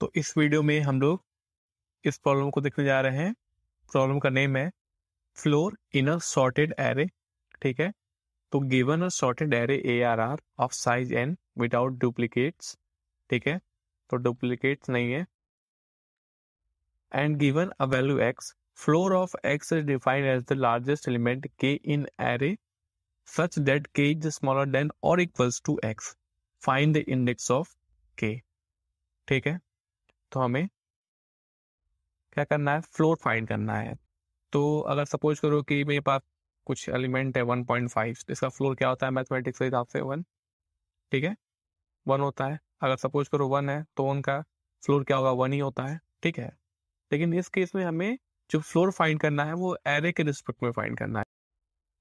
तो इस वीडियो में हम लोग इस प्रॉब्लम को देखने जा रहे हैं प्रॉब्लम का नेम है floor in a sorted array ठीक है तो given a sorted array A R R of size N without duplicates ठीक है तो डुप्लीकेट्स नहीं है and given a value x floor of x is defined as the largest element K in array such that K is smaller than और equals to x find the index of K ठीक है तो हमें क्या करना है floor find करना है तो अगर सपोज करो कि मेरे पास कुछ एलिमेंट है वन पॉइंट फाइव इसका फ्लोर क्या होता है मैथमेटिक्स के हिसाब से वन ठीक है वन होता है अगर सपोज करो वन है तो उनका फ्लोर क्या होगा वन ही होता है ठीक है लेकिन इस केस में हमें जो फ्लोर फाइंड करना है वो एरे के रिस्पेक्ट में फाइंड करना है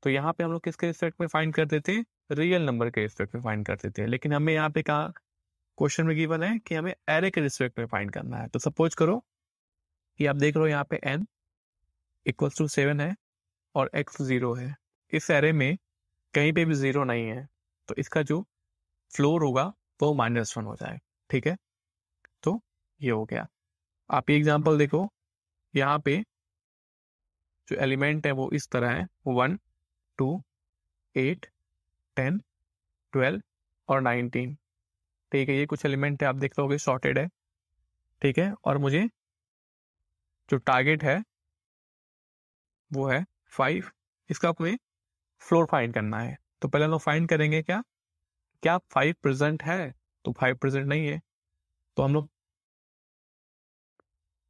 तो यहाँ पे हम लोग किसके रिस्पेक्ट में फाइंड कर देते हैं रियल नंबर के रिस्पेक्ट में फाइंड कर देते हैं लेकिन हमें यहाँ पे कहा क्वेश्चन में गिवन है कि हमें एरे के रिस्पेक्ट में फाइंड करना है तो सपोज करो कि आप देख रहे हो यहाँ पे एन इक्वल्स टू सेवन है और एक्स जीरो है इस एरे में कहीं पे भी जीरो नहीं है तो इसका जो फ्लोर होगा वो माइनस वन हो जाए ठीक है तो ये हो गया आप ये एग्जाम्पल देखो यहाँ पे जो एलिमेंट है वो इस तरह है one two eight ten twelve और नाइनटीन ठीक है ये कुछ एलिमेंट है आप देख लोगे शॉर्टेड है ठीक है और मुझे जो टारगेट है वो है फाइव इसका मुझे फ्लोर फाइंड करना है तो पहले हम लोग फाइंड करेंगे क्या क्या फाइव प्रेजेंट है तो फाइव प्रेजेंट नहीं है तो हम लोग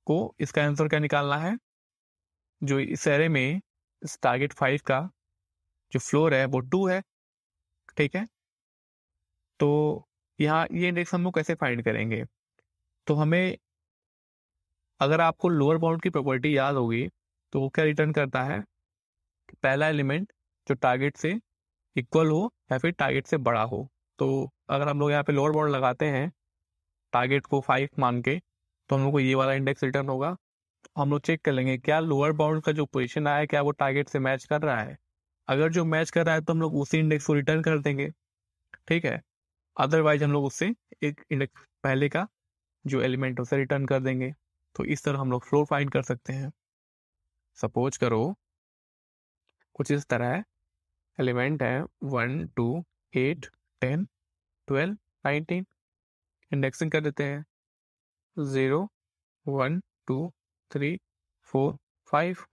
को इसका आंसर क्या निकालना है जो इस एरे में इस टारगेट फाइव का जो फ्लोर है वो टू है ठीक है तो यहाँ ये इंडेक्स हम लोग कैसे फाइंड करेंगे तो हमें अगर आपको लोअर बाउंड की प्रॉपर्टी याद होगी तो वो क्या रिटर्न करता है पहला एलिमेंट जो टारगेट से इक्वल हो या फिर टारगेट से बड़ा हो तो अगर हम लोग यहाँ पे लोअर बाउंड लगाते हैं टारगेट को फाइव मान के तो हम लोग को ये वाला इंडेक्स रिटर्न होगा हम लोग चेक कर लेंगे क्या लोअर बाउंड का जो पोजिशन आया क्या वो टारगेट से मैच कर रहा है अगर जो मैच कर रहा है तो हम लोग उसी इंडेक्स को रिटर्न कर देंगे ठीक है अदरवाइज हम लोग उससे एक इंडेक्स पहले का जो एलिमेंट उसे रिटर्न कर देंगे तो इस तरह हम लोग फ्लोर फाइंड कर सकते हैं सपोज करो कुछ इस तरह है एलिमेंट है one two eight ten twelve nineteen indexing कर देते हैं zero one two three four five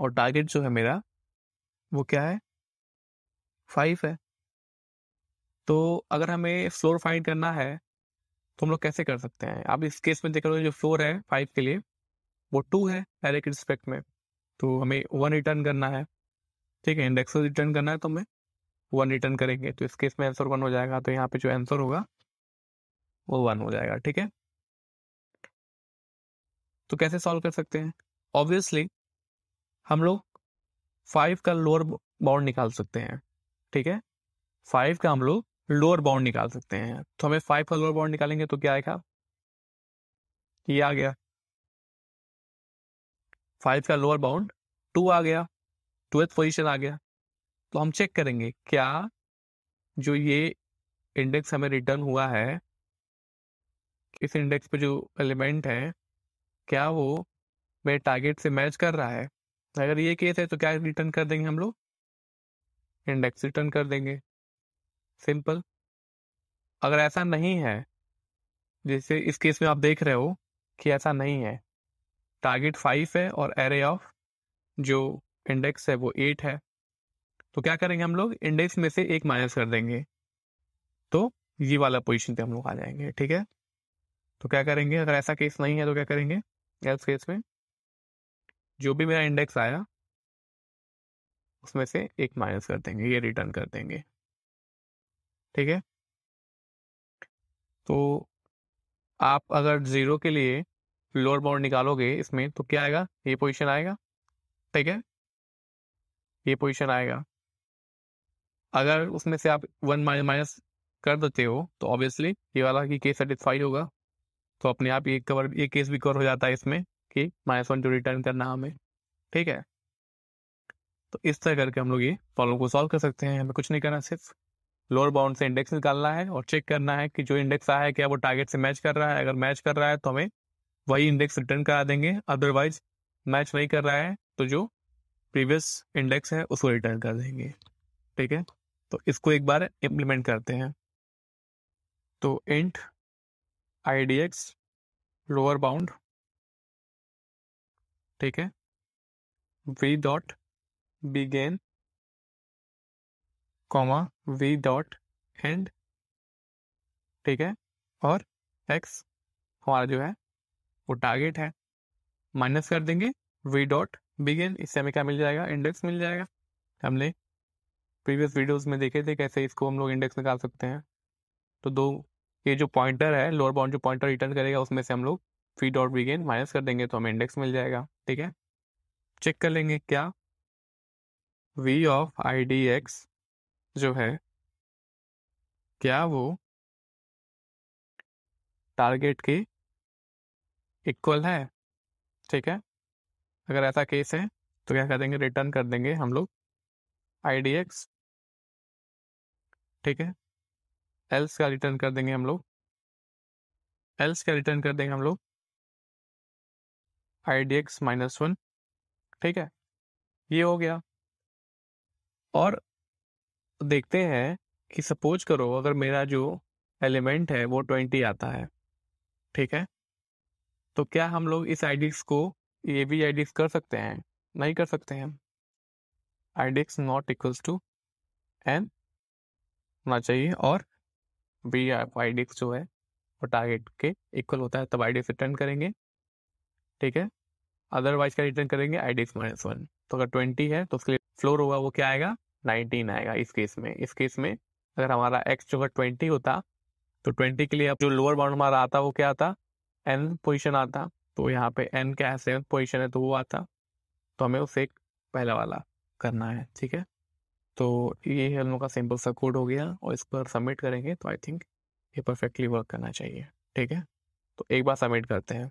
और टारगेट जो है मेरा वो क्या है फाइव है तो अगर हमें फ्लोर फाइंड करना है तो हम लोग कैसे कर सकते हैं आप इस केस में देख रहे हो जो फ्लोर है फाइव के लिए वो टू है डायरेक्ट रिस्पेक्ट में तो हमें वन रिटर्न करना है ठीक है इंडेक्स रिटर्न करना है तो हमें वन रिटर्न करेंगे तो इस केस में आंसर वन हो जाएगा तो यहाँ पे जो आंसर होगा वो वन हो जाएगा ठीक है तो कैसे सॉल्व कर सकते हैं ऑब्वियसली हम लोग फाइव का लोअर बाउंड निकाल सकते हैं ठीक है फाइव का हम लोग लोअर बाउंड निकाल सकते हैं तो हमें फाइव का लोअर बाउंड निकालेंगे तो क्या आएगा ये आ गया फाइव का लोअर बाउंड टू आ गया ट्वेल्थ पोजिशन आ गया तो हम चेक करेंगे क्या जो ये इंडेक्स हमें रिटर्न हुआ है इस इंडेक्स पे जो एलिमेंट है क्या वो मेरे टारगेट से मैच कर रहा है अगर ये केस है तो क्या रिटर्न कर देंगे हम लोग इंडेक्स रिटर्न कर देंगे सिंपल अगर ऐसा नहीं है जैसे इस केस में आप देख रहे हो कि ऐसा नहीं है टारगेट फाइव है और एरे ऑफ जो इंडेक्स है वो एट है तो क्या करेंगे हम लोग इंडेक्स में से एक माइनस कर देंगे तो ये वाला पोजीशन पे हम लोग आ जाएंगे ठीक है तो क्या करेंगे अगर ऐसा केस नहीं है तो क्या करेंगे एल्स केस में जो भी मेरा इंडेक्स आया उसमें से एक माइनस कर देंगे ये रिटर्न कर देंगे ठीक है तो आप अगर जीरो के लिए लोअर बाउंड निकालोगे इसमें तो क्या आएगा ये पोजीशन आएगा ठीक है ये पोजीशन आएगा अगर उसमें से आप वन माइनस कर देते हो तो ऑब्वियसली ये वाला कि केस सेटिस्फाई होगा तो अपने आप ये कवर ये केस भी कवर हो जाता है इसमें कि माइनस वन टू रिटर्न करना हमें ठीक है तो इस तरह करके हम लोग ये प्रॉब्लम को सॉल्व कर सकते हैं हमें कुछ नहीं करना सिर्फ लोअर बाउंड से इंडेक्स निकालना है और चेक करना है कि जो इंडेक्स आया है क्या वो टारगेट से मैच कर रहा है अगर मैच कर रहा है तो हमें वही इंडेक्स रिटर्न करा देंगे अदरवाइज मैच नहीं कर रहा है तो जो प्रीवियस इंडेक्स है उसको रिटर्न कर देंगे ठीक है तो इसको एक बार इम्प्लीमेंट करते हैं तो int I D X lower bound ठीक है v dot begin comma v dot end ठीक है और एक्स हमारा जो है वो टारगेट है माइनस कर देंगे वी डॉट बिगेन इससे हमें क्या मिल जाएगा इंडेक्स मिल जाएगा हमने प्रीवियस वीडियोस में देखे थे कैसे इसको हम लोग इंडेक्स निकाल सकते हैं तो दो ये जो पॉइंटर है लोअर बाउंड जो पॉइंटर रिटर्न करेगा उसमें से हम लोग वी डॉट बिगेन माइनस कर देंगे तो हमें इंडेक्स मिल जाएगा ठीक है चेक कर लेंगे क्या v of I D X जो है क्या वो टारगेट के इक्वल है ठीक है अगर ऐसा केस है तो क्या कर देंगे रिटर्न कर देंगे हम लोग आई डी एक्स ठीक है एल्स का रिटर्न कर देंगे हम लोग एल्स का रिटर्न कर देंगे हम लोग I D X minus one ठीक है ये हो गया और तो देखते हैं कि सपोज करो अगर मेरा जो एलिमेंट है वो ट्वेंटी आता है ठीक है तो क्या हम लोग इस आई को ये भी आई कर सकते हैं नहीं कर सकते हैं I not equals to N होना चाहिए और बी आई जो है वो टारगेट के इक्वल होता है तब आई रिटर्न करेंगे ठीक है अदरवाइज क्या रिटर्न करेंगे आईडिक्स माइनस वन तो अगर ट्वेंटी है तो उसके लिए फ्लोर होगा वो क्या आएगा नाइनटीन आएगा इस केस में इस केस में अगर हमारा एक्स जो है ट्वेंटी होता तो ट्वेंटी के लिए अब जो लोअर बाउंड हमारा आता वो क्या आता एन पोजिशन आता तो यहाँ पे एन क्या है सेवन पोजिशन है तो वो आता तो हमें उसे पहला वाला करना है ठीक है तो ये हम लोग का सिंपल सा कोड हो गया और इस पर सबमिट करेंगे तो आई थिंक ये परफेक्टली वर्क करना चाहिए ठीक है तो एक बार सबमिट करते हैं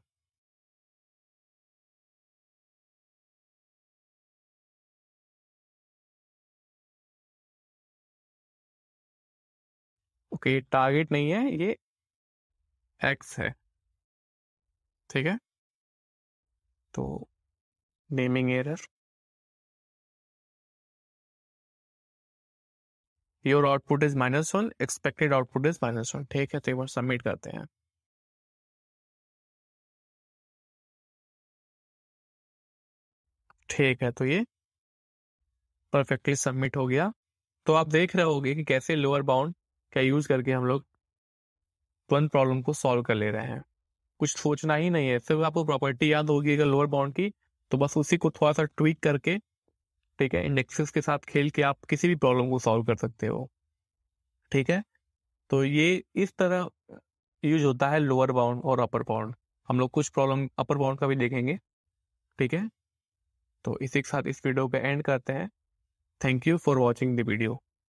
ये टारगेट नहीं है ये एक्स है ठीक है तो naming error your output is minus one expected output is minus one ठीक है तो एक बार सबमिट करते हैं ठीक है तो ये परफेक्टली सबमिट हो गया तो आप देख रहे होगे कि कैसे लोअर बाउंड का यूज करके हम लोग वन प्रॉब्लम को सॉल्व कर ले रहे हैं कुछ सोचना ही नहीं है सिर्फ आपको प्रॉपर्टी याद होगी अगर लोअर बाउंड की तो बस उसी को थोड़ा सा ट्वीक करके ठीक है इंडेक्सेस के साथ खेल के आप किसी भी प्रॉब्लम को सॉल्व कर सकते हो ठीक है तो ये इस तरह यूज होता है लोअर बाउंड और अपर बाउंड हम लोग कुछ प्रॉब्लम अपर बाउंड का भी देखेंगे ठीक है तो इसी के साथ इस वीडियो पे एंड करते हैं thank you for watching the video